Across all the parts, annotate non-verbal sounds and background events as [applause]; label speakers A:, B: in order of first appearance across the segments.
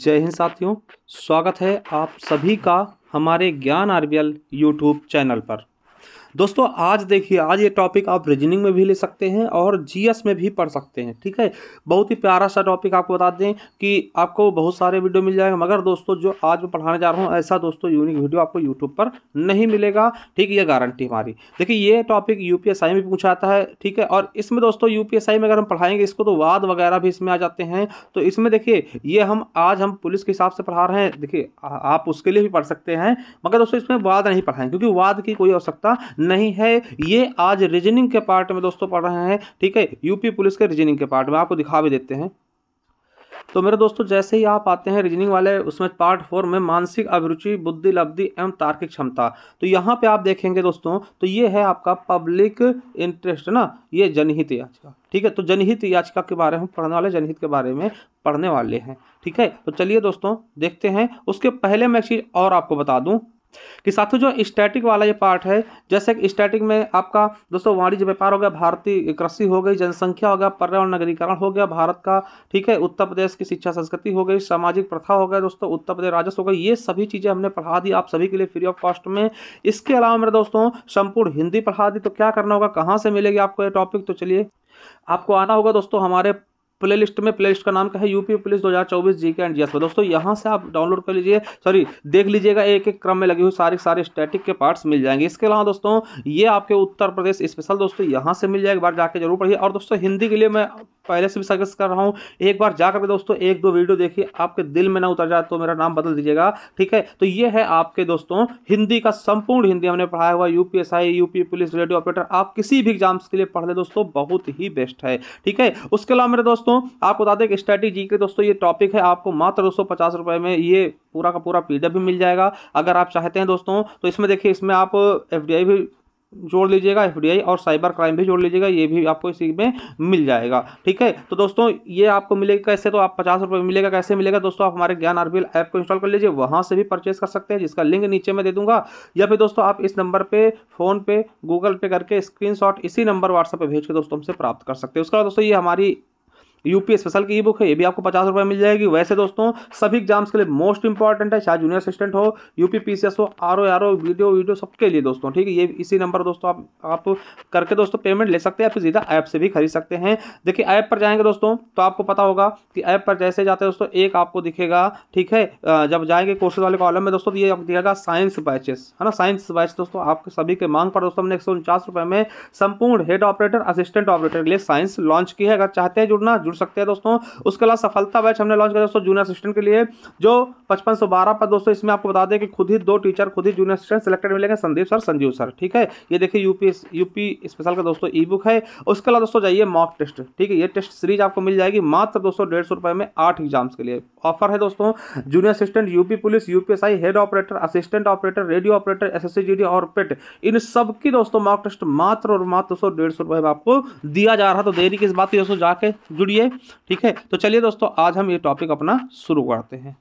A: जय हिंद साथियों स्वागत है आप सभी का हमारे ज्ञान आरबीएल यूट्यूब चैनल पर दोस्तों आज देखिए आज ये टॉपिक आप रीजनिंग में भी ले सकते हैं और जीएस में भी पढ़ सकते हैं ठीक है बहुत ही प्यारा सा टॉपिक आपको बता दें कि आपको बहुत सारे वीडियो मिल जाएगा मगर दोस्तों जो आज मैं पढ़ाने जा रहा हूँ ऐसा दोस्तों यूनिक वीडियो आपको यूट्यूब पर नहीं मिलेगा ठीक है ये गारंटी हमारी देखिए ये टॉपिक यू में भी पूछा जाता है ठीक है और इसमें दोस्तों यू में अगर हम पढ़ाएंगे इसको तो वाद वगैरह भी इसमें आ जाते हैं तो इसमें देखिए ये हम आज हम पुलिस के हिसाब से पढ़ा रहे हैं देखिए आप उसके लिए भी पढ़ सकते हैं मगर दोस्तों इसमें वाद नहीं पढ़ाएंगे क्योंकि वाद की कोई आवश्यकता नहीं है ये आज रीजनिंग के पार्ट में दोस्तों पढ़ रहे हैं ठीक है यूपी पुलिस के रीजनिंग के पार्ट में आपको दिखा भी देते हैं तो मेरे दोस्तों जैसे ही आप आते हैं रीजनिंग वाले उसमें पार्ट फोर में मानसिक अभिरुचि बुद्धि लब्धि एवं तार्किक क्षमता तो यहाँ पे आप देखेंगे दोस्तों तो ये है आपका पब्लिक इंटरेस्ट ना ये जनहित याचिका ठीक है तो जनहित याचिका के बारे में पढ़ने वाले जनहित के बारे में पढ़ने वाले हैं ठीक है तो चलिए दोस्तों देखते हैं उसके पहले मैं एक चीज़ और आपको बता दूँ कि साथियों जो स्टैटिक वाला ये पार्ट है जैसे कि स्टैटिक में आपका दोस्तों वाणिज्य व्यापार हो गया भारतीय कृषि हो गई जनसंख्या हो गया पर्यावरण नगरीकरण हो गया भारत का ठीक है उत्तर प्रदेश की शिक्षा संस्कृति हो गई सामाजिक प्रथा हो गई दोस्तों उत्तर प्रदेश राजस्व हो गए ये सभी चीज़ें हमने पढ़ा दी आप सभी के लिए फ्री ऑफ कॉस्ट में इसके अलावा मेरे दोस्तों संपूर्ण हिंदी पढ़ा दी तो क्या करना होगा कहाँ से मिलेगी आपको ये टॉपिक तो चलिए आपको आना होगा दोस्तों हमारे प्ले लिस्ट में प्ले लिस्ट का नाम क्या है यूपी पुलिस दो हज़ार चौबीस जी के एंड जी दोस्तों यहाँ से आप डाउनलोड कर लीजिए सॉरी देख लीजिएगा एक एक क्रम में लगी हुई सारे सारे स्टैटिक के पार्ट्स मिल जाएंगे इसके अलावा दोस्तों ये आपके उत्तर प्रदेश स्पेशल दोस्तों यहाँ से मिल जाएगा बार जाके जरूर पढ़िए और दोस्तों हिंदी के लिए मैं पहले से भी सजेस्ट कर रहा हूँ एक बार जाकर के दोस्तों एक दो वीडियो देखिए आपके दिल में ना उतर जाए तो मेरा नाम बदल दीजिएगा ठीक है तो ये है आपके दोस्तों हिंदी का संपूर्ण हिंदी हमने पढ़ाया हुआ U P police relative operator आप किसी भी एग्जाम्स के लिए पढ़ ले दोस्तों बहुत ही बेस्ट है ठीक है उसके अलावा मेरे दोस्तों आपको बता दें कि स्ट्रैटेजी के दोस्तों ये टॉपिक है आपको मात्र दो में ये पूरा का पूरा पीडीएफ भी मिल जाएगा अगर आप चाहते हैं दोस्तों तो इसमें देखिए इसमें आप एफ भी जोड़ लीजिएगा एफडीआई और साइबर क्राइम भी जोड़ लीजिएगा ये भी आपको इसी में मिल जाएगा ठीक है तो दोस्तों ये आपको मिलेगा कैसे तो आप पचास रुपये मिलेगा कैसे मिलेगा दोस्तों आप हमारे ज्ञान आरबीएल ऐप को इंस्टॉल कर लीजिए वहाँ से भी परचेस कर सकते हैं जिसका लिंक नीचे में दे दूंगा या फिर दोस्तों आप इस नंबर पर फ़ोनपे गूगल पे करके स्क्रीनशॉट इसी नंबर व्हाट्सएप पर भेज के दोस्तों हमसे प्राप्त कर सकते हैं उसके बाद दोस्तों ये हमारी यूपी स्पेशल की ई बुक है ये भी आपको पचास रुपये मिल जाएगी वैसे दोस्तों सभी एग्जाम्स के लिए मोस्ट इंपॉर्टेंट है चाहे जूनियर असिस्टेंट हो यूपी पी हो R O R O video video सबके लिए दोस्तों ठीक है ये इसी नंबर दोस्तों आप आप करके दोस्तों पेमेंट ले सकते हैं या फिर सीधा ऐप से भी खरीद सकते हैं देखिए ऐप पर जाएंगे दोस्तों तो आपको पता होगा कि ऐप पर जैसे जाते हैं दोस्तों एक आपको दिखेगा ठीक है जब जाएंगे कोर्सेज वाले कॉलम में दोस्तों तो ये आपको दिखेगा साइंस बैचेस है ना साइंस बैच दोस्तों आपके सभी के मांग पर दोस्तों हमने एक में संपूर्ण हेड ऑपरेटर असिस्टेंट ऑपरेटर के लिए साइंस लॉन्च की है अगर चाहते हैं जुड़ना जुड़ सकते हैं दोस्तों उसके अलावा सफलता बैच हमने लॉन्च किया दोस्तों जूनियर असिस्टेंट के लिए जो पचपन सौ बारह पर दोस्तों इसमें आपको बता दें कि खुद ही दो टीचर खुद ही जूनियर असिस्टेंट सेलेक्टेड मिलेंगे संदीप सर संजीव सर ठीक है ये देखिए यूपी यूपी स्पेशल का दोस्तों ई बुक है उसके अलावा दोस्तों जाइए मॉक टेस्ट ठीक है ये टेस्ट सीरीज आपको मिल जाएगी मात्र दोस्तों डेढ़ सौ में आठ एग्जाम्स के लिए ऑफर है दोस्तों junior assistant UP police UPSI head operator assistant operator radio operator SSC GD और पेट इन सब की दोस्तों मॉक टेस्ट मात्र और मात्र दोस्तों डेढ़ सौ रुपए में आपको दिया जा रहा है तो देरी किस बात की दोस्तों जाके जुड़िए चाहिए ठीक है तो चलिए दोस्तों आज हम ये टॉपिक अपना शुरू करते हैं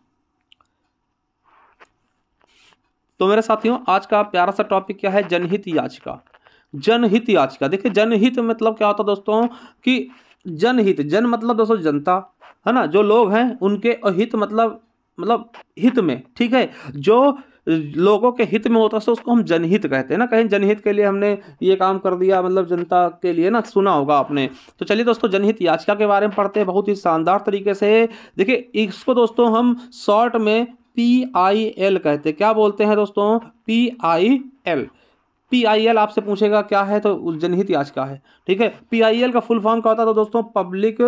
A: तो मेरे साथियों आज का प्यारा सा टॉपिक क्या है जनहित याचिका जनहित याचिका देखिए जनहित मतलब क्या होता है दोस्तों कि जनहित जन मतलब दोस्तों जनता है ना जो लोग हैं उनके अहित मतलब मतलब हित में ठीक है जो लोगों के हित में होता है तो उसको हम जनहित कहते हैं ना कहीं जनहित के लिए हमने ये काम कर दिया मतलब जनता के लिए ना सुना होगा आपने तो चलिए दोस्तों जनहित याचिका के बारे में पढ़ते हैं बहुत ही शानदार तरीके से देखिए इसको दोस्तों हम शॉर्ट में पी आई एल कहते हैं क्या बोलते हैं दोस्तों P I L P I L आपसे पूछेगा क्या है तो जनहित याचिका है ठीक है पी आई एल का फुल फॉर्म क्या होता है तो दोस्तों पब्लिक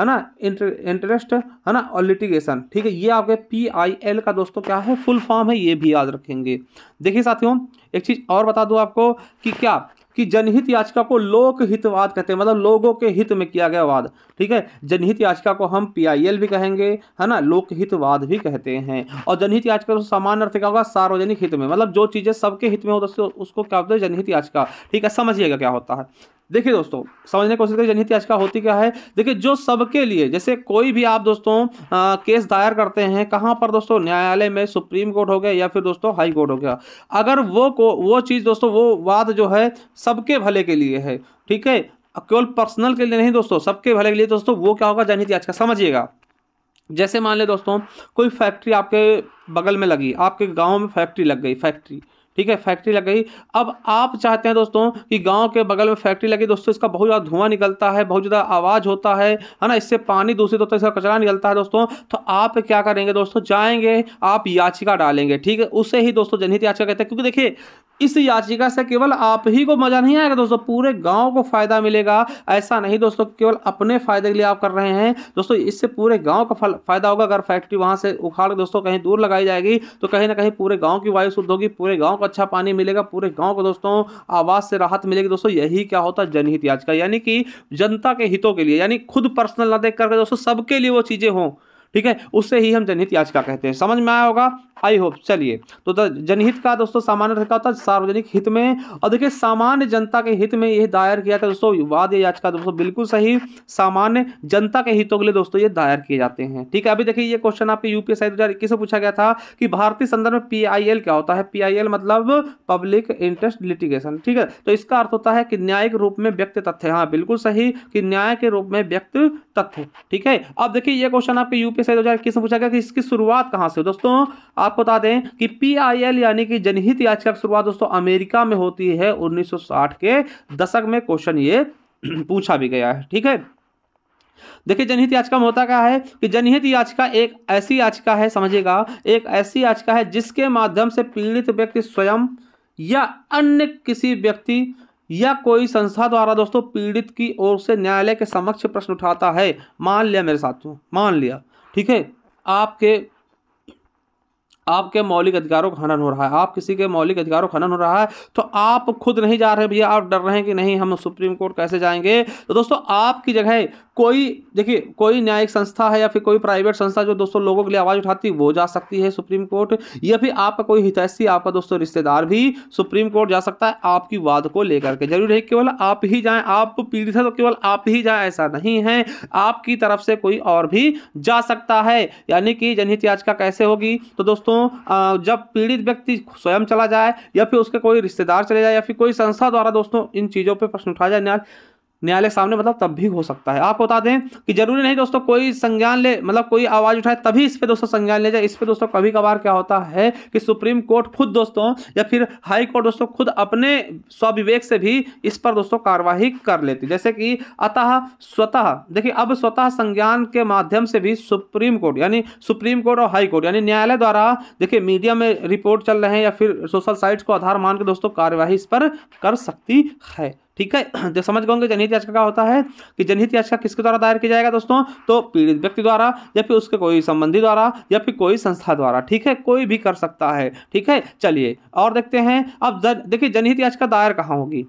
A: है ना इंटरेस्ट है ना और लिटिगेशन ठीक है ये आपके पी आई एल का दोस्तों क्या है फुल फॉर्म है ये भी याद रखेंगे देखिए साथियों एक चीज़ और बता दूँ आपको कि क्या कि जनहित याचिका को लोक हितवाद कहते हैं मतलब लोगों के हित में किया गया वाद ठीक है जनहित याचिका को हम पीआईएल भी कहेंगे है ना लोकहितवाद भी कहते हैं और जनहित याचिका तो सामान्य अर्थ क्या होगा सार्वजनिक हित में मतलब जो चीज़ें सबके हित में हो तो उसको क्या होता है जनहित याचिका ठीक है समझिएगा क्या होता है देखिए दोस्तों समझने की कोशिश करिए जनहित याचिका होती क्या है देखिए जो सबके लिए जैसे कोई भी आप दोस्तों आ, केस दायर करते हैं कहाँ पर दोस्तों न्यायालय में सुप्रीम कोर्ट हो गया या फिर दोस्तों हाई कोर्ट हो गया अगर वो को वो चीज़ दोस्तों वो वाद जो है सबके भले के लिए है ठीक है केवल पर्सनल के लिए नहीं दोस्तों सबके भले के लिए दोस्तों वो क्या होगा जनहित याचिका समझिएगा जैसे मान लें दोस्तों कोई फैक्ट्री आपके बगल में लगी आपके गाँव में फैक्ट्री लग गई फैक्ट्री ठीक है फैक्ट्री लग गई अब आप चाहते हैं दोस्तों कि गांव के बगल में फैक्ट्री लगी दोस्तों इसका बहुत ज़्यादा धुआं निकलता है बहुत ज़्यादा आवाज़ होता है है ना इससे पानी दूषित होता है इसका कचरा निकलता है दोस्तों तो आप क्या करेंगे दोस्तों जाएंगे आप याचिका डालेंगे ठीक है उसे ही दोस्तों जनहित याचिका कहते हैं क्योंकि देखिए इस याचिका से केवल आप ही को मजा नहीं आएगा दोस्तों पूरे गांव को फायदा मिलेगा ऐसा नहीं दोस्तों केवल अपने फायदे के लिए आप कर रहे हैं दोस्तों इससे पूरे गांव का फायदा होगा अगर फैक्ट्री वहां से उखाड़ के दोस्तों कहीं दूर लगाई जाएगी तो कहीं ना कहीं पूरे गाँव की वायु शुद्ध होगी पूरे गाँव को अच्छा पानी मिलेगा पूरे गाँव को दोस्तों आवास से राहत मिलेगी दोस्तों यही क्या होता है जनहित याचिका यानी कि जनता के हितों के लिए यानी खुद पर्सनल ना देख करके दोस्तों सबके लिए वो चीज़ें हों ठीक है उससे ही हम जनहित याचिका कहते हैं समझ में आया होगा आई होप चलिए तो जनहित का दोस्तों सामान्य अर्थ क्या होता है सार्वजनिक हित में और देखिए सामान्य जनता के हित में यह दायर किया जाता है दोस्तों वाद या याचिका दोस्तों बिल्कुल सही सामान्य जनता के हितों के लिए दोस्तों ये दायर किए जाते हैं ठीक है अभी देखिए ये क्वेश्चन आपके यूपीएसआई दो हज़ार इक्कीस से पूछा गया था कि भारतीय संदर्भ में पी क्या होता है पी मतलब पब्लिक इंटरेस्ट लिटिगेशन ठीक है तो इसका अर्थ होता है कि न्याय के रूप में व्यक्ति तथ्य हाँ बिल्कुल सही कि न्याय के रूप में व्यक्त तथ्य ठीक है अब देखिए ये क्वेश्चन आपके यूपी दो हजार इक्कीस में पूछा गया कि इसकी शुरुआत कहां से हो दोस्तों आपको बता दें कि पीआईएल यानी कि जनहित याचिका की शुरुआत दोस्तों अमेरिका में होती है 1960 के दशक में क्वेश्चन ये [clears throat] पूछा भी गया है ठीक है देखिए जनहित याचिका में होता क्या है कि जनहित याचिका एक ऐसी याचिका है समझिएगा एक ऐसी याचिका है जिसके माध्यम से पीड़ित व्यक्ति स्वयं या अन्य किसी व्यक्ति या कोई संस्था द्वारा दोस्तों पीड़ित की ओर से न्यायालय के समक्ष प्रश्न उठाता है मान लिया मेरे साथियों मान लिया ठीक है आपके आपके मौलिक अधिकारों का हनन हो रहा है आप किसी के मौलिक अधिकारों का हनन हो रहा है तो आप खुद नहीं जा रहे भैया आप डर रहे हैं कि नहीं हम सुप्रीम कोर्ट कैसे जाएंगे तो दोस्तों आपकी जगह कोई देखिए कोई न्यायिक संस्था है या फिर कोई प्राइवेट संस्था जो दोस्तों लोगों के लिए आवाज़ उठाती वो जा सकती है सुप्रीम कोर्ट या फिर आपका कोई हितैषी आपका दोस्तों रिश्तेदार भी सुप्रीम कोर्ट जा सकता है आपकी वाद को लेकर के जरूर है केवल आप ही जाएं आप पीड़ित है तो केवल आप ही जाएं ऐसा नहीं है आपकी तरफ से कोई और भी जा सकता है यानी कि जनहित याचिका कैसे होगी तो दोस्तों जब पीड़ित व्यक्ति स्वयं चला जाए या फिर उसके कोई रिश्तेदार चले जाए या फिर कोई संस्था द्वारा दोस्तों इन चीज़ों पर प्रश्न उठाया जाए न्याय न्यायालय सामने मतलब तब भी हो सकता है आपको बता दें कि जरूरी नहीं दोस्तों कोई संज्ञान ले मतलब कोई आवाज़ उठाए तभी इस पे दोस्तों संज्ञान ले जाए इस पे दोस्तों कभी कभार क्या होता है कि सुप्रीम कोर्ट खुद दोस्तों या फिर हाई कोर्ट दोस्तों खुद अपने स्वविवेक से भी इस पर दोस्तों कार्यवाही कर लेती जैसे कि अतः स्वतः देखिए अब स्वतः संज्ञान के माध्यम से भी सुप्रीम कोर्ट यानी सुप्रीम कोर्ट और हाई कोर्ट यानी न्यायालय द्वारा देखिए मीडिया में रिपोर्ट चल रहे हैं या फिर सोशल साइट्स को आधार मान के दोस्तों कार्यवाही इस पर कर सकती है ठीक है तो [clears throat] समझ गए जनहित याचिका का होता है कि जनहित याचिका किसके द्वारा दायर किया जाएगा दोस्तों तो पीड़ित व्यक्ति द्वारा या फिर उसके कोई संबंधी द्वारा या फिर कोई संस्था द्वारा ठीक है कोई भी कर सकता है ठीक है चलिए और देखते हैं अब जन देखिए जनहित याचिका दायर कहाँ होगी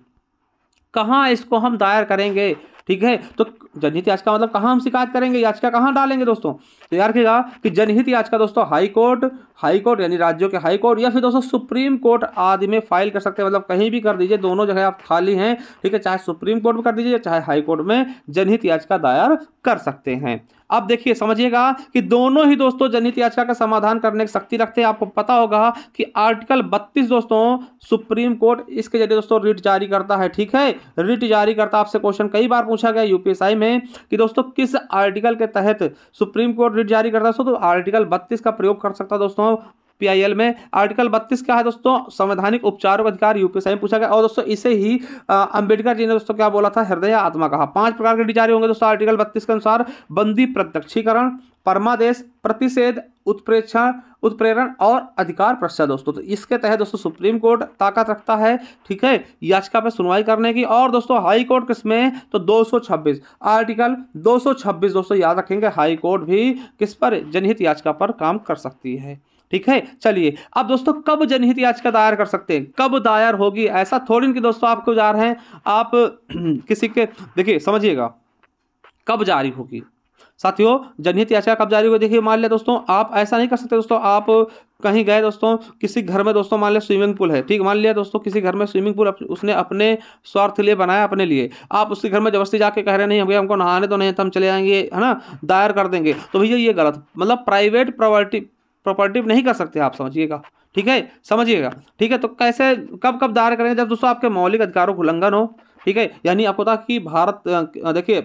A: कहाँ इसको हम दायर करेंगे ठीक है तो जनहित याचिका मतलब कहाँ हम शिकायत करेंगे याचिका कहाँ डालेंगे दोस्तों तो याद रखिएगा कि जनहित याचिका दोस्तों हाई कोर्ट हाई कोर्ट यानी राज्यों के हाई कोर्ट या फिर दोस्तों सुप्रीम कोर्ट आदि में फाइल कर सकते हैं मतलब कहीं भी कर दीजिए दोनों जगह आप खाली हैं ठीक है चाहे सुप्रीम कोर्ट में कर दीजिए चाहे हाई कोर्ट में जनहित याचिका दायर कर सकते हैं अब देखिए समझिएगा कि दोनों ही दोस्तों जनहित याचिका का समाधान करने की शक्ति रखते हैं आपको पता होगा कि आर्टिकल बत्तीस दोस्तों सुप्रीम कोर्ट इसके जरिए दोस्तों रिट जारी करता है ठीक है रिट जारी करता आपसे क्वेश्चन कई बार पूछा गया यूपीएसआई में कि दोस्तों किस आर्टिकल के तहत सुप्रीम कोर्ट रिट जारी करता है तो आर्टिकल बत्तीस का प्रयोग कर सकता दोस्तों पीआईएल में आर्टिकल बत्तीस क्या है दोस्तों संवैधानिक उपचार अधिकार यूपीएसआई में पूछा गया और दोस्तों इसे ही अंबेडकर जी ने दोस्तों क्या बोला था हृदय आत्मा कहा पांच प्रकार के डिजारी होंगे दोस्तों आर्टिकल बत्तीस के अनुसार बंदी प्रत्यक्षीकरण परमादेश प्रतिषेध उत्प्रेक्षण उत्प्रेरण और अधिकार प्रश्न दोस्तों तो इसके तहत दोस्तों सुप्रीम कोर्ट ताकत रखता है ठीक है याचिका पर सुनवाई करने की और दोस्तों हाई कोर्ट किसमें तो 226 आर्टिकल 226 दोस्तों याद रखेंगे हाई कोर्ट भी किस पर जनहित याचिका पर काम कर सकती है ठीक है चलिए अब दोस्तों कब जनहित याचिका दायर कर सकते हैं कब दायर होगी ऐसा थोड़ी कि दोस्तों आपको जा रहे हैं आप [clears throat] किसी के देखिए समझिएगा कब जारी होगी साथियों जनहित याचिका कब जारी होगी देखिए मान लिया दोस्तों आप ऐसा नहीं कर सकते दोस्तों आप कहीं गए दोस्तों किसी घर में दोस्तों मान लिया स्विमिंग पूल है ठीक मान लिया दोस्तों किसी घर में स्विमिंग पूल अप, उसने अपने स्वार्थ लिए बनाया अपने लिए आप उसके घर में जबरदस्ती जाके कह रहे नहीं गया हमको नहाने तो नहीं तो हम चले आएंगे है ना दायर कर देंगे तो भैया ये गलत मतलब प्राइवेट प्रॉपर्टी प्रॉपर्टी नहीं कर सकते आप समझिएगा ठीक है समझिएगा ठीक है तो कैसे कब कब दायर करेंगे जब दोस्तों आपके मौलिक अधिकारों का उल्लंघन हो ठीक है यानी आपको था कि भारत देखिए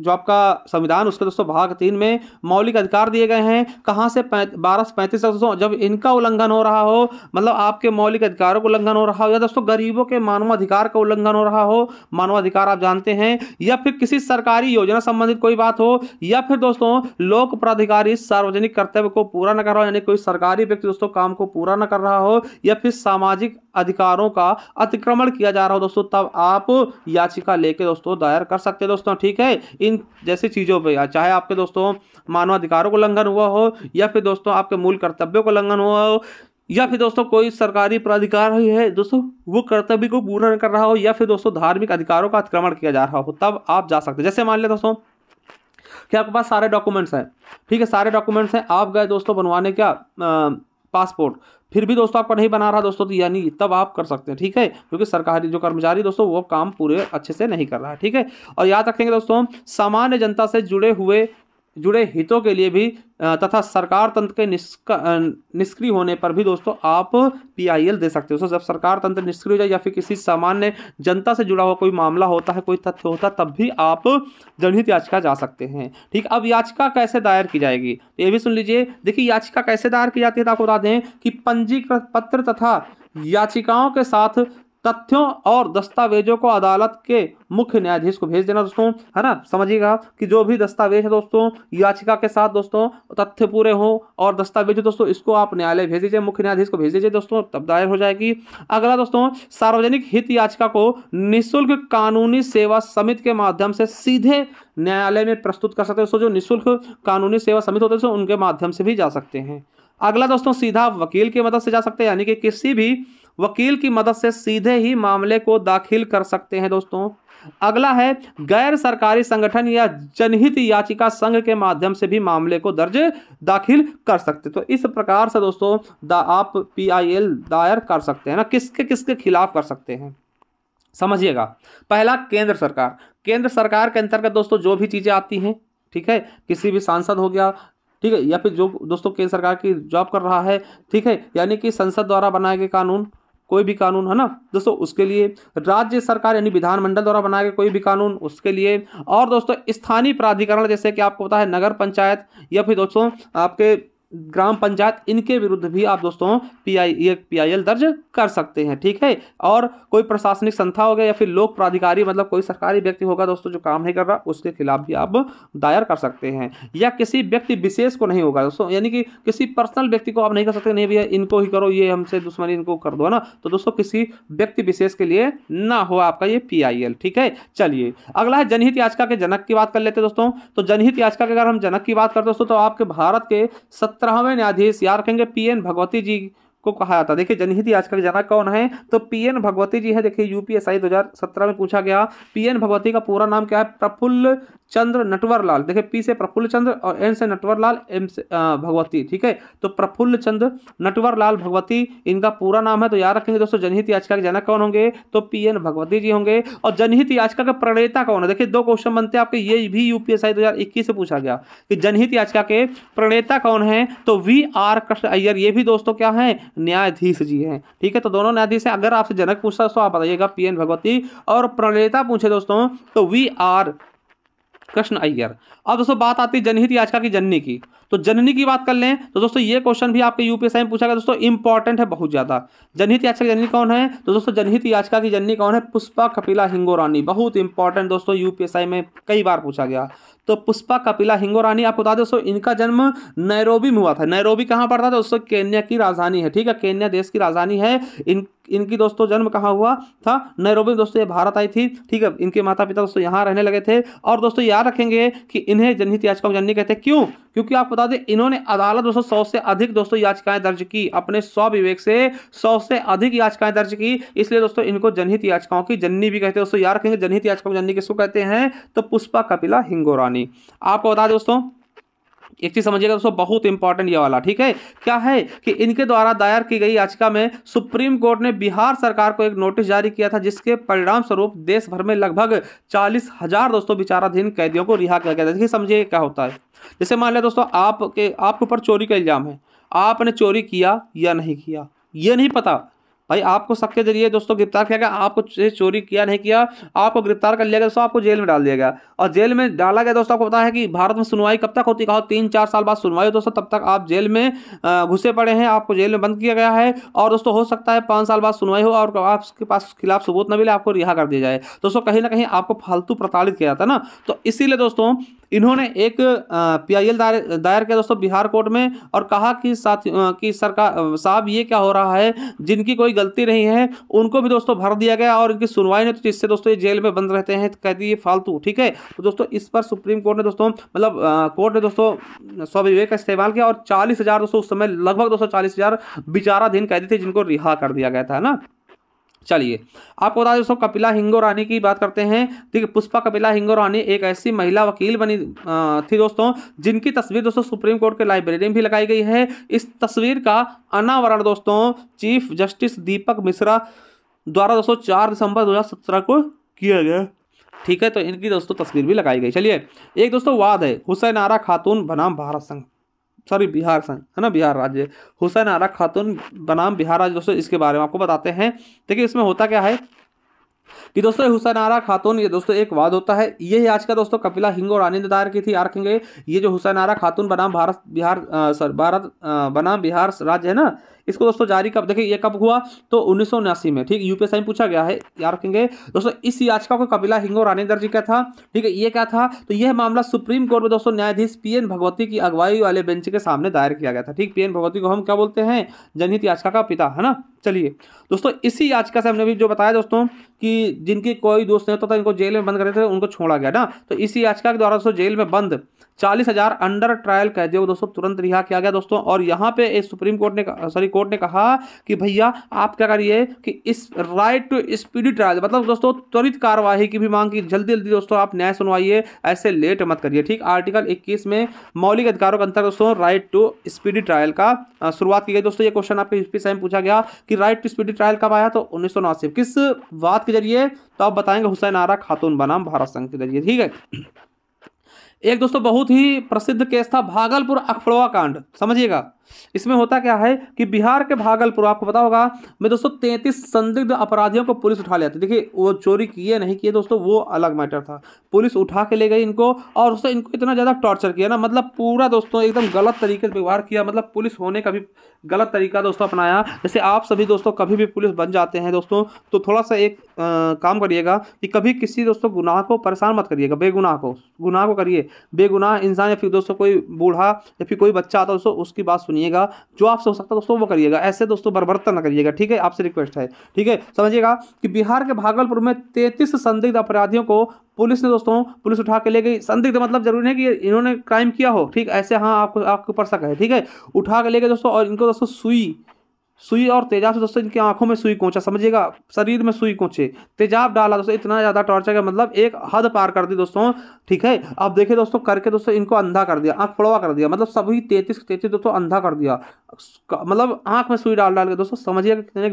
A: जो आपका संविधान उसके दोस्तों भाग तीन में मौलिक अधिकार दिए गए हैं कहाँ से बारह से पैंतीस दोस्तों जब इनका उल्लंघन हो रहा हो मतलब आपके मौलिक अधिकारों का उल्लंघन हो रहा हो या दोस्तों गरीबों के मानवाधिकार का उल्लंघन हो रहा हो मानवाधिकार आप जानते हैं या फिर किसी सरकारी योजना संबंधित कोई बात हो या फिर दोस्तों लोक प्राधिकारी सार्वजनिक कर्तव्य को पूरा न कर रहा हो यानी कोई सरकारी व्यक्ति दोस्तों काम को पूरा न कर रहा हो या फिर सामाजिक अधिकारों का अतिक्रमण किया जा रहा हो दोस्तों तब आप याचिका लेके दोस्तों दायर कर सकते हैं दोस्तों ठीक है इन जैसी चीज़ों पर चाहे आपके दोस्तों मानवाधिकारों का उल्लंघन हुआ हो या फिर दोस्तों आपके मूल कर्तव्यों का उल्लंघन हुआ हो या फिर दोस्तों कोई सरकारी प्राधिकार ही है दोस्तों वो कर्तव्य को पूरा कर रहा हो या फिर दोस्तों धार्मिक अधिकारों का अतिक्रमण किया जा रहा हो तब आप जा सकते हैं जैसे मान लिया दोस्तों कि आपके पास सारे डॉक्यूमेंट्स हैं ठीक है सारे डॉक्यूमेंट्स हैं आप गए दोस्तों बनवाने क्या पासपोर्ट फिर भी दोस्तों आपका नहीं बना रहा दोस्तों तो यानी तब आप कर सकते हैं ठीक है क्योंकि सरकारी जो कर्मचारी दोस्तों वो काम पूरे अच्छे से नहीं कर रहा है ठीक है और याद रखेंगे दोस्तों सामान्य जनता से जुड़े हुए जुड़े हितों के लिए भी तथा सरकार तंत्र के निष्क्रिय होने पर भी दोस्तों आप पीआईएल दे सकते हो दोस्तों जब सरकार तंत्र निष्क्रिय हो जाए या फिर किसी सामान्य जनता से जुड़ा हुआ कोई मामला होता है कोई तथ्य होता है तब भी आप जनहित याचिका जा सकते हैं ठीक अब याचिका कैसे दायर की जाएगी तो ये भी सुन लीजिए देखिए याचिका कैसे दायर की जाती है तो आपको बता दें कि पंजीकृत पत्र तथा याचिकाओं के साथ तथ्यों और दस्तावेजों को अदालत के मुख्य न्यायाधीश को भेज देना दोस्तों है ना समझिएगा कि जो भी दस्तावेज है दोस्तों याचिका के साथ दोस्तों तथ्य पूरे हो और दस्तावेज दोस्तों इसको आप न्यायालय भेज दीजिए मुख्य न्यायाधीश को भेज दीजिए दोस्तों तब दायर हो जाएगी अगला दोस्तों सार्वजनिक हित याचिका को निःशुल्क कानूनी सेवा समिति के माध्यम से सीधे न्यायालय में प्रस्तुत कर सकते हैं दोस्तों जो निःशुल्क कानूनी सेवा समिति होते हैं उनके माध्यम से भी जा सकते हैं अगला दोस्तों सीधा वकील की मदद से जा सकते हैं यानी कि किसी भी वकील की मदद से सीधे ही मामले को दाखिल कर सकते हैं दोस्तों अगला है गैर सरकारी संगठन या जनहित याचिका संघ के माध्यम से भी मामले को दर्ज दाखिल कर सकते तो इस प्रकार से दोस्तों दा आप पीआईएल दायर कर सकते हैं ना किसके किसके खिलाफ कर सकते हैं समझिएगा पहला केंद्र सरकार केंद्र सरकार के अंतर्गत दोस्तों जो भी चीज़ें आती हैं ठीक है किसी भी सांसद हो गया ठीक है या फिर जो दोस्तों केंद्र सरकार की जॉब कर रहा है ठीक है यानी कि संसद द्वारा बनाए गए कानून कोई भी कानून है ना दोस्तों उसके लिए राज्य सरकार यानी विधानमंडल द्वारा बनाया गया कोई भी कानून उसके लिए और दोस्तों स्थानीय प्राधिकरण जैसे कि आपको पता है नगर पंचायत या फिर दोस्तों आपके ग्राम पंचायत इनके विरुद्ध भी आप दोस्तों पी आई ये पी आई एल दर्ज कर सकते हैं ठीक है और कोई प्रशासनिक संस्था हो गया या फिर लोक प्राधिकारी मतलब कोई सरकारी व्यक्ति होगा दोस्तों जो काम नहीं कर रहा उसके खिलाफ भी आप दायर कर सकते हैं या किसी व्यक्ति विशेष को नहीं होगा दोस्तों यानी कि किसी पर्सनल व्यक्ति को आप नहीं कर सकते नहीं भैया इनको ही करो ये हमसे दुश्मनी इनको कर दो ना तो दोस्तों किसी व्यक्ति विशेष के लिए ना हो आपका ये पी आई एल ठीक है चलिए अगला है जनहित याचिका के जनक की बात कर लेते दोस्तों तो जनहित याचिका के अगर हम जनक की बात करते दोस्तों तो आपके भारत के सत्य सत्रहवें न्यायाधीश याद रखेंगे पी एन भगवती जी को कहा जाता है देखिए जनहित याचिका के जनक कौन है तो पीएन भगवती जी है देखिए यूपीएसआई 2017 में पूछा गया पीएन भगवती का पूरा नाम क्या है प्रफुल्ल चंद्र नटवर लाल देखिए पी से प्रफुल्ल चंद्र और एन से नटवर लाल एम से भगवती ठीक है तो प्रफुल्ल चंद्र नटवर लाल भगवती इनका पूरा नाम है तो याद रखेंगे दोस्तों जनहित याचिका के जनक कौन होंगे तो पी एन भगवती जी होंगे और जनहित याचिका का प्रणेता कौन है देखिए दो क्वेश्चन बनते हैं आपके ये भी यूपीएसआई 2021 से पूछा गया कि जनहित याचिका के प्रणेता कौन है तो वी आर कृष्ण अय्यर ये भी दोस्तों क्या है न्यायाधीश जी हैं ठीक है तो दोनों न्यायाधीश हैं अगर आपसे जनक पूछता है तो आप बताइएगा पी एन भगवती और प्रणेता पूछे दोस्तों तो वी आर कृष्ण अय्यर अब दोस्तों बात आती है जनहित याचिका की जननी की तो जननी की बात कर लें तो दोस्तों ये क्वेश्चन भी आपके यूपीएसआई में पूछा गया दोस्तों इंपॉर्टेंट है बहुत ज़्यादा जनहित याचिका की जननी कौन है तो दोस्तों जनहित याचिका की जननी कौन है पुष्पा कपिला हिंगोरानी बहुत इंपॉर्टेंट दोस्तों यूपीएसआई में कई बार पूछा गया तो पुष्पा कपिला हिंगोरानी आपको बता दें दोस्तों इनका जन्म नैरोबी में हुआ था नैरोबी कहाँ पड़ता था दोस्तों केन्या की राजधानी है ठीक है केन्या देश की राजधानी है इन इनकी दोस्तों जन्म कहाँ हुआ था नैरोबी में दोस्तों ये भारत आई थी ठीक है इनके माता पिता दोस्तों यहाँ रहने लगे थे और दोस्तों याद रखेंगे कि इन्हें जनहित याचिकाओं में जननी कहते हैं क्यों क्योंकि आप बता दें इन्होंने अदालत दोस्तों सौ से अधिक दोस्तों याचिकाएं दर्ज की अपने सौ विवेक से सौ से अधिक याचिकाएं दर्ज की इसलिए दोस्तों इनको जनहित याचिकाओं की जननी भी कहते हैं दोस्तों याद रखेंगे जनहित याचिकाओं की जननी किसको कहते हैं तो पुष्पा कपिला हिंगोरानी आपको बता दें दोस्तों एक चीज समझिएगा दोस्तों बहुत इंपॉर्टेंट ये वाला ठीक है क्या है कि इनके द्वारा दायर की गई याचिका में सुप्रीम कोर्ट ने बिहार सरकार को एक नोटिस जारी किया था जिसके परिणाम स्वरूप देश भर में लगभग चालीस हजार दोस्तों विचाराधीन कैदियों को रिहा किया गया था देखिए समझिए क्या होता है जैसे मान लिया दोस्तों आपके आपके ऊपर चोरी का इल्जाम है आपने चोरी किया या नहीं किया ये नहीं पता भाई आपको सबके जरिए दोस्तों गिरफ्तार किया गया आपको चोरी किया नहीं किया आपको गिरफ्तार कर लिया गया दोस्तों आपको जेल में डाल दिया गया और जेल में डाला गया दोस्तों आपको पता है कि भारत में सुनवाई कब तक होती कहा तीन चार साल बाद सुनवाई हो दोस्तों तब तक आप जेल में घुसे पड़े हैं आपको जेल में बंद किया गया है और दोस्तों हो सकता है पाँच साल बाद सुनवाई हो और आपके पास खिलाफ सबूत न मिले आपको रिहा कर दिया जाए दोस्तों कहीं ना कहीं आपको फालतू प्रताड़ित किया जाता है ना तो इसीलिए दोस्तों इन्होंने एक पीआईएल दायर दायर किया दोस्तों बिहार कोर्ट में और कहा कि साथ कि सरकार साहब ये क्या हो रहा है जिनकी कोई गलती नहीं है उनको भी दोस्तों भर दिया गया और इनकी सुनवाई नहीं तो इससे दोस्तों ये जेल में बंद रहते हैं कहती ये फालतू ठीक है तो दोस्तों इस पर सुप्रीम कोर्ट ने दोस्तों मतलब कोर्ट ने दोस्तों स्वविवेक का इस्तेमाल किया और चालीस हज़ार दोस्तों उस समय लगभग दोस्तों चालीस हज़ार विचाराधीन कैदी थे जिनको रिहा कर दिया गया था ना चलिए आपको बता दें दोस्तों कपिला हिंगो रानी की बात करते हैं देखिए पुष्पा कपिला हिंगो रानी एक ऐसी महिला वकील बनी थी दोस्तों जिनकी तस्वीर दोस्तों सुप्रीम कोर्ट के लाइब्रेरी में भी लगाई गई है इस तस्वीर का अनावरण दोस्तों चीफ जस्टिस दीपक मिश्रा द्वारा दोस्तों चार दिसंबर दो को किया गया ठीक है तो इनकी दोस्तों तस्वीर भी लगाई गई चलिए एक दोस्तों वाद है हुसैन आरा खातून बनाम भारत संघ सॉरी बिहार संघ है ना बिहार राज्य हुसैन आरा खातून बनाम बिहार राज्य दोस्तों इसके बारे में आपको बताते हैं देखिए इसमें होता क्या है कि दोस्तों हुसैन आरा खातून ये दोस्तों एक वाद होता है ये आज का दोस्तों कपिला हिंग और आनंद दायर की थी यार कहेंगे ये जो हुसैन आरा खातून बनाम भारत बिहार सर भारत बनाम बिहार राज्य है ना इसको दोस्तों जारी कब देखिए ये कब हुआ तो उन्नीस में ठीक यूपीएसआई में पूछा गया है याद रखेंगे दोस्तों इस याचिका को कपिला हिंगो रानी जी का था ठीक है ये क्या था तो यह मामला सुप्रीम कोर्ट में दोस्तों न्यायाधीश पी भगवती की अगुवाई वाले बेंच के सामने दायर किया गया था ठीक पी भगवती को हम क्या बोलते हैं जनहित याचिका का पिता है ना चलिए दोस्तों इसी याचिका से हमने भी जो बताया दोस्तों कि जिनकी कोई दोस्त नहीं होता था इनको जेल में बंद करते थे उनको छोड़ा गया ना तो इसी याचिका के द्वारा दोस्तों जेल में बंद चालीस हजार अंडर ट्रायल कैदियों को दोस्तों तुरंत रिहा किया गया दोस्तों और यहाँ पे इस सुप्रीम कोर्ट ने सॉरी कोर्ट ने कहा कि भैया आप क्या करिए कि इस राइट टू स्पीडी ट्रायल मतलब दोस्तों त्वरित कार्रवाई की भी मांग की जल्दी जल्दी दोस्तों आप न्याय सुनवाइए ऐसे लेट मत करिए ठीक आर्टिकल इक्कीस में मौलिक अधिकारों के अंतर्गत दोस्तों राइट टू स्पीडी ट्रायल का शुरुआत की गई दोस्तों ये क्वेश्चन आपके यूपी से पूछा गया कि राइट टू स्पीडी ट्रायल कब आया तो उन्नीस सौ किस बात के जरिए तो आप बताएंगे हुसैन आरा खातून बनाम भारत संघ के जरिए ठीक है एक दोस्तों बहुत ही प्रसिद्ध केस था भागलपुर अखफड़वा कांड समझिएगा इसमें होता क्या है कि बिहार के भागलपुर आपको पता होगा मैं दोस्तों तैंतीस संदिग्ध अपराधियों को पुलिस उठा लेती देखिए वो चोरी किए नहीं किए दोस्तों वो अलग मैटर था पुलिस उठा के ले गई इनको और उससे इनको इतना ज़्यादा टॉर्चर किया ना मतलब पूरा दोस्तों एकदम गलत तरीके से व्यवहार किया मतलब पुलिस होने का भी गलत तरीका दोस्तों अपनाया जैसे आप सभी दोस्तों कभी भी पुलिस बन जाते हैं दोस्तों तो थोड़ा सा एक आ, काम करिएगा कि कभी किसी दोस्तों गुनाह को परेशान मत करिएगा बेगुनाह को गुनाह को करिए बेगुनाह इंसान या फिर दोस्तों कोई बूढ़ा या फिर कोई बच्चा आता दोस्तों उसकी बात सुनिए सुनिएगा जो आप सोच सकता है दोस्तों वो करिएगा ऐसे दोस्तों बर्बरता ना करिएगा ठीक है आपसे रिक्वेस्ट है ठीक है समझिएगा कि बिहार के भागलपुर में तैंतीस संदिग्ध अपराधियों को पुलिस ने दोस्तों पुलिस उठा के ले गई संदिग्ध मतलब जरूरी है कि इन्होंने क्राइम किया हो ठीक ऐसे हाँ आपको आपके ऊपर शक है ठीक है उठा के ले गए दोस्तों और इनको दोस्तों सुई सुई और तेजाब से दोस्तों इनकी आंखों में सुई पहुंचा समझिएगा शरीर में सुई पहुंचे तेजाब डाला दोस्तों इतना ज़्यादा टॉर्चर का मतलब एक हद पार कर दी दोस्तों ठीक है अब देखिए दोस्तों करके दोस्तों इनको अंधा कर दिया आंख फड़वा कर दिया मतलब सभी तैतीस तैतीस दोस्तों अंधा कर दिया मतलब आंख में सुई डाल डाल के दोस्तों समझिएगा कितने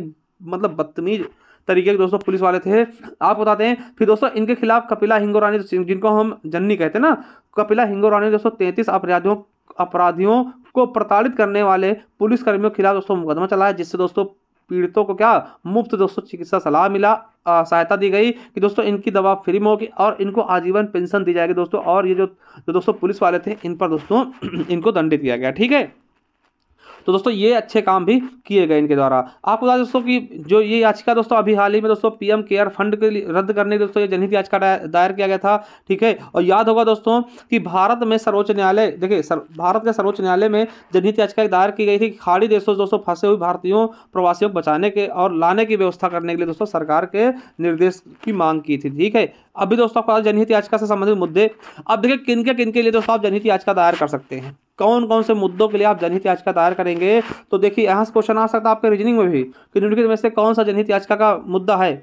A: मतलब बदतमीज तरीके के दोस्तों पुलिस वाले थे आप बताते हैं फिर दोस्तों इनके खिलाफ कपिला हिंगोरानी जिनको हम जन्नी कहते हैं ना कपिला हिंगोरानी दोस्तों तैंतीस अपराधियों अपराधियों को प्रताड़ित करने वाले पुलिसकर्मियों के खिलाफ दोस्तों मुकदमा चलाया जिससे दोस्तों पीड़ितों को क्या मुफ्त दोस्तों चिकित्सा सलाह मिला सहायता दी गई कि दोस्तों इनकी दवा फ्री में होगी और इनको आजीवन पेंशन दी जाएगी दोस्तों और ये जो जो दोस्तों पुलिस वाले थे इन पर दोस्तों [clears throat] इनको दंडित किया गया ठीक है तो दोस्तों ये अच्छे काम भी किए गए इनके द्वारा आपको बता दोस्तों की जो ये याचिका दोस्तों अभी हाल ही में दोस्तों पीएम केयर फंड के लिए रद्द करने की दोस्तों ये जनहित याचिका दायर किया गया था ठीक है और याद होगा दोस्तों कि भारत में सर्वोच्च न्यायालय देखिए भारत के सर्वोच्च न्यायालय में जनहित याचिका दायर की गई थी खाड़ी देशों दोस्तों फंसे हुए भारतीयों प्रवासियों को बचाने के और लाने की व्यवस्था करने के लिए दोस्तों सरकार के निर्देश की मांग की थी ठीक है अभी दोस्तों आपको जनहित याचिका से संबंधित मुद्दे अब देखिए किन के किन के लिए दोस्तों आप जनहित याचिका दायर कर सकते हैं कौन कौन से मुद्दों के लिए आप जनहित याचिका दायर करेंगे तो देखिए यहाँ से क्वेश्चन आ सकता है आपके रीजनिंग में भी कि निम्नलिखित में से कौन सा जनहित याचिका का मुद्दा है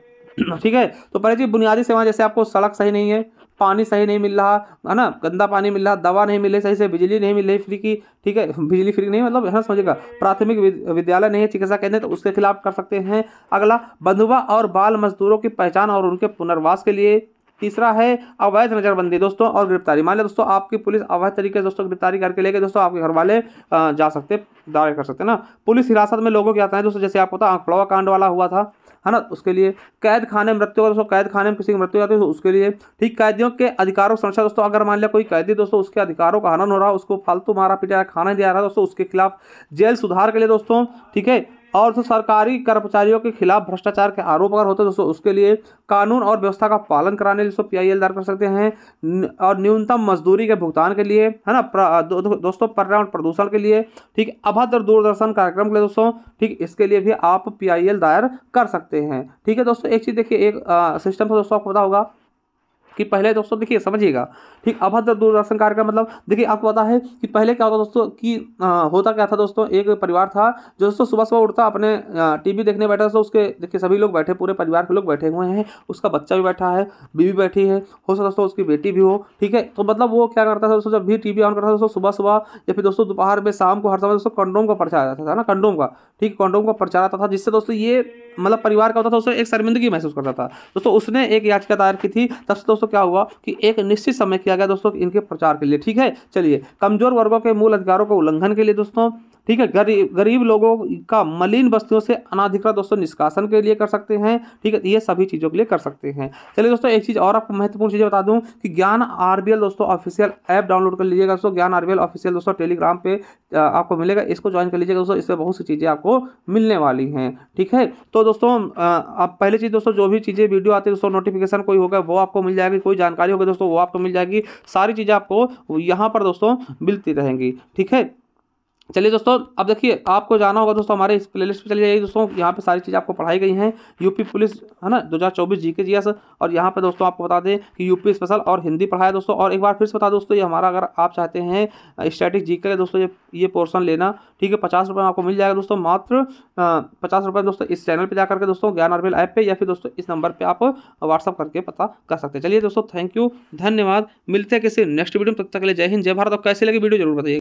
A: [clears throat] ठीक है तो पहले जी बुनियादी सेवा जैसे आपको सड़क सही नहीं है पानी सही नहीं मिल रहा है ना गंदा पानी मिल रहा दवा नहीं मिल रही सही से बिजली नहीं मिल रही फ्री की ठीक है बिजली फ्री नहीं मतलब है ना समझेगा प्राथमिक विद्यालय नहीं है चिकित्सा केंद्र तो उसके खिलाफ कर सकते हैं अगला बंधुआ और बाल मजदूरों की पहचान और उनके पुनर्वास के लिए तीसरा है अवैध नजरबंदी दोस्तों और गिरफ्तारी मान लिया दोस्तों आपकी पुलिस अवैध तरीके से दोस्तों गिरफ्तारी करके लेके दोस्तों आपके घर वाले जा सकते दायर कर सकते ना पुलिस हिरासत में लोगों के आता है दोस्तों जैसे आपको पता आंकड़वा कांड वाला हुआ था है ना उसके लिए कैद खाने मृत्यु मृत्यु दोस्तों कैद खाने में किसी की मृत्यु जाती है तो उसके लिए ठीक कैदियों के अधिकारों की संरक्षा दोस्तों अगर मान लिया कोई कैदी दोस्तों उसके अधिकारों का हनन हो रहा है उसको फालतू मारा पीटा खाना दिया रहा है दोस्तों उसके खिलाफ जेल सुधार के लिए दोस्तों ठीक है और जो सरकारी कर्मचारियों के खिलाफ भ्रष्टाचार के आरोप अगर होते हैं दोस्तों उसके लिए कानून और व्यवस्था का पालन कराने दोस्तों पी आई दायर कर सकते हैं और न्यूनतम मजदूरी के भुगतान के लिए है ना दोस्तों पर्यावरण प्रदूषण के लिए ठीक अभद्र दूरदर्शन कार्यक्रम के लिए दोस्तों ठीक इसके लिए भी आप पी दायर कर सकते हैं ठीक है दोस्तों एक चीज़ देखिए एक सिस्टम से दोस्तों आपको पता होगा कि पहले दोस्तों देखिए समझिएगा ठीक अभद्र दूरदर्शन कार्य का मतलब देखिए आपको पता है कि पहले क्या होता दोस्तों कि आ, होता क्या था दोस्तों एक परिवार था जो दोस्तों सुबह सुबह उठता अपने टीवी देखने बैठा दोस्तों उसके देखिए सभी लोग बैठे पूरे परिवार के लोग बैठे हुए हैं उसका बच्चा भी बैठा है बीवी बैठी है हो सकता दोस्तों उसकी बेटी भी हो ठीक है तो मतलब वो क्या करता था दोस्तों जब भी टी ऑन करता था दोस्तों सुबह सुबह या फिर दोस्तों दोपहर में शाम को हर समय दोस्तों कंडोम का प्रचार आता था ना कंडोम का ठीक कंडोम का प्रचार आता था जिससे दोस्तों ये मतलब परिवार का होता था उसे एक शर्मिंदगी महसूस करता था दोस्तों उसने एक याचिका दायर की थी तब से दोस्तों क्या हुआ कि एक निश्चित समय किया गया दोस्तों इनके प्रचार के लिए ठीक है चलिए कमजोर वर्गों के मूल अधिकारों के उल्लंघन के लिए दोस्तों ठीक है गरीब गरीब लोगों का मलिन वस्तुओं से अनाधिकृत दोस्तों निष्कासन के लिए कर सकते हैं ठीक है ये सभी चीज़ों के लिए कर सकते हैं चलिए दोस्तों एक चीज़ और आपको महत्वपूर्ण चीज़ें बता दूं कि ज्ञान आर दोस्तों ऑफिशियल ऐप डाउनलोड कर लीजिएगा दोस्तों ज्ञान आर ऑफिशियल दोस्तों टेलीग्राम पे आपको मिलेगा इसको ज्वाइन कर लीजिएगा दोस्तों इसमें बहुत सी चीज़ें आपको मिलने वाली हैं ठीक है तो दोस्तों आप पहली चीज़ दोस्तों जो भी चीज़ें वीडियो आती है दोस्तों नोटिफिकेशन कोई होगा वो आपको मिल जाएगी कोई जानकारी होगी दोस्तों वो आपको मिल जाएगी सारी चीज़ें आपको यहाँ पर दोस्तों मिलती रहेंगी ठीक है चलिए दोस्तों अब देखिए आपको जाना होगा दोस्तों हमारे इस प्लेलिस्ट पे चली जाइए दोस्तों यहाँ पे सारी चीज़ें आपको पढ़ाई गई हैं यूपी पुलिस है ना 2024 जीके जी और यहाँ पे दोस्तों आपको बता दें कि यूपी स्पेशल और हिंदी पढ़ाया दोस्तों और एक बार फिर से बता दोस्तों ये हमारा अगर आप चाहते हैं स्टैटिक जी के दोस्तों ये ये पोर्सन लेना ठीक है पचास रुपये में आपको मिल जाएगा दोस्तों मात्र पचास रुपये दोस्तों इस चैनल पर जाकर के दोस्तों ज्ञान अर्बिल ऐप पर या फिर दोस्तों इस नंबर पर आप व्हाट्सअप करके पता कर सकते हैं चलिए दोस्तों थैंक यू धन्यवाद मिलते हैं किसी नेक्स्ट वीडियो में तब तक के लिए जय हिंद जय भारत और कैसे लगे वीडियो जरूर बताइए